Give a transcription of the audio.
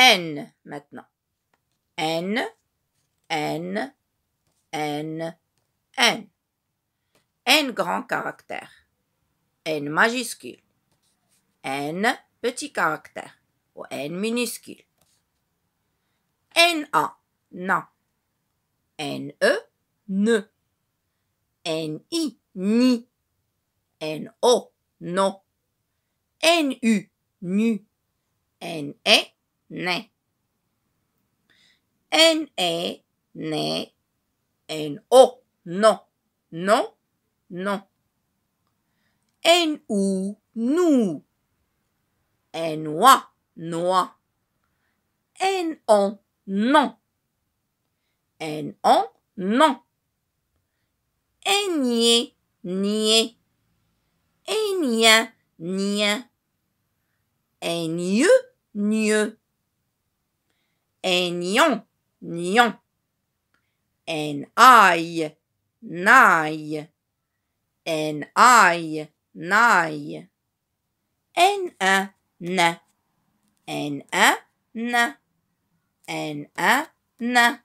N maintenant. N, N, N, N. N grand caractère. N majuscule. N petit caractère. Ou N minuscule. N A, non. N E, ne. N I, ni. N O, non. N U, nu. N E, ne, N-E, né, N-O, non, non, non. N-U, nous n wa N-Oa, noa. N-On, non. N-On, non. N-Nié, nié. n'y, n n'y, n And yon, yon, and eye, nigh. and eye, nigh. and a, na. and a, na. and a, na.